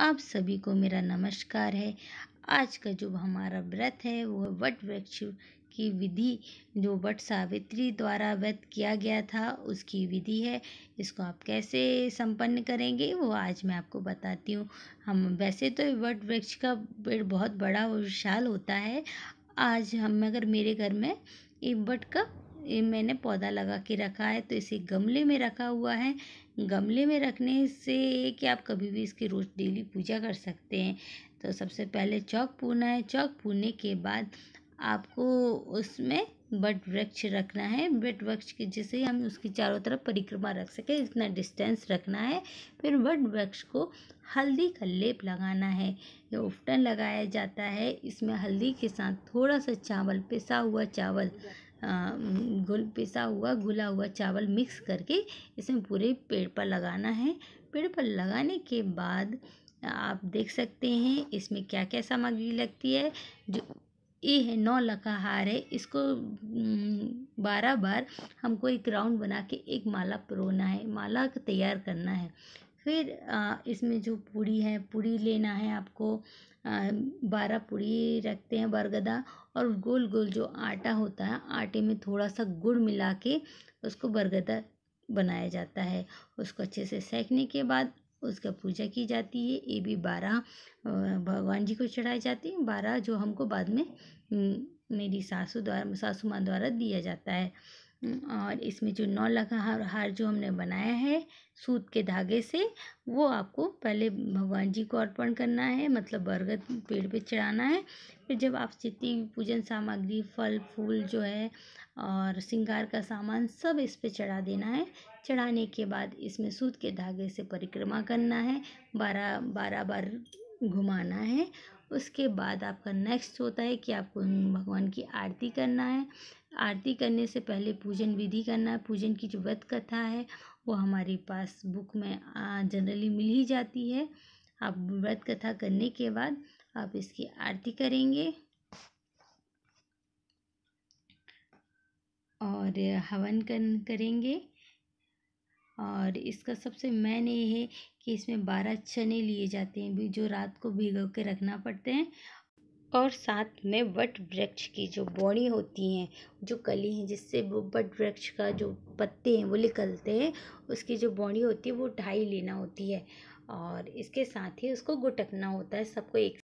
आप सभी को मेरा नमस्कार है आज का जो हमारा व्रत है वो वट वृक्ष की विधि जो वट सावित्री द्वारा व्रत किया गया था उसकी विधि है इसको आप कैसे संपन्न करेंगे वो आज मैं आपको बताती हूँ हम वैसे तो वट वृक्ष का पेड़ बहुत बड़ा और विशाल होता है आज हम अगर मेरे घर में एक वट का ये मैंने पौधा लगा के रखा है तो इसे गमले में रखा हुआ है गमले में रखने से कि आप कभी भी इसकी रोज़ डेली पूजा कर सकते हैं तो सबसे पहले चौक पूना है चौक पूने के बाद आपको उसमें बट वृक्ष रखना है बट वृक्ष के जैसे हम उसकी चारों तरफ परिक्रमा रख सके इतना डिस्टेंस रखना है फिर बट वृक्ष को हल्दी का लेप लगाना है या उफ्टन लगाया जाता है इसमें हल्दी के साथ थोड़ा सा चावल पिसा हुआ चावल घुल पिसा हुआ घुला हुआ चावल मिक्स करके इसमें पूरे पेड़ पर लगाना है पेड़ पर लगाने के बाद आप देख सकते हैं इसमें क्या क्या सामग्री लगती है जो ये है नौ लकाहार है इसको बारह बार हमको एक राउंड बना के एक माला परोना है माला तैयार करना है फिर इसमें जो पूड़ी है पूड़ी लेना है आपको बारह पूड़ी रखते हैं बरगदा और गोल गोल जो आटा होता है आटे में थोड़ा सा गुड़ मिला के उसको बरगदा बनाया जाता है उसको अच्छे से सेकने के बाद उसका पूजा की जाती है ये भी बारह भगवान जी को चढ़ाई जाती है बारह जो हमको बाद में मेरी सासू द्वारा सासू माँ द्वारा दिया जाता है और इसमें जो नौ लगा हार हार जो हमने बनाया है सूत के धागे से वो आपको पहले भगवान जी को अर्पण करना है मतलब बरगद पेड़ पे चढ़ाना है फिर जब आप जितनी पूजन सामग्री फल फूल जो है और श्रृंगार का सामान सब इस पे चढ़ा देना है चढ़ाने के बाद इसमें सूत के धागे से परिक्रमा करना है बारह बारह बार घुमाना है उसके बाद आपका नेक्स्ट होता है कि आपको भगवान की आरती करना है आरती करने से पहले पूजन विधि करना पूजन की जो व्रत कथा है वो हमारे पास बुक में जनरली मिल ही जाती है आप व्रत कथा करने के बाद आप इसकी आरती करेंगे और हवन कर करेंगे और इसका सबसे मैन ये है कि इसमें बारह चने लिए जाते हैं जो रात को भिगो के रखना पड़ते हैं और साथ में वट वृक्ष की जो बौड़ी होती हैं जो कली हैं जिससे वो वट वृक्ष का जो पत्ते हैं वो निकलते हैं उसकी जो बौड़ी होती है वो ढाई लेना होती है और इसके साथ ही उसको गुटकना होता है सबको एक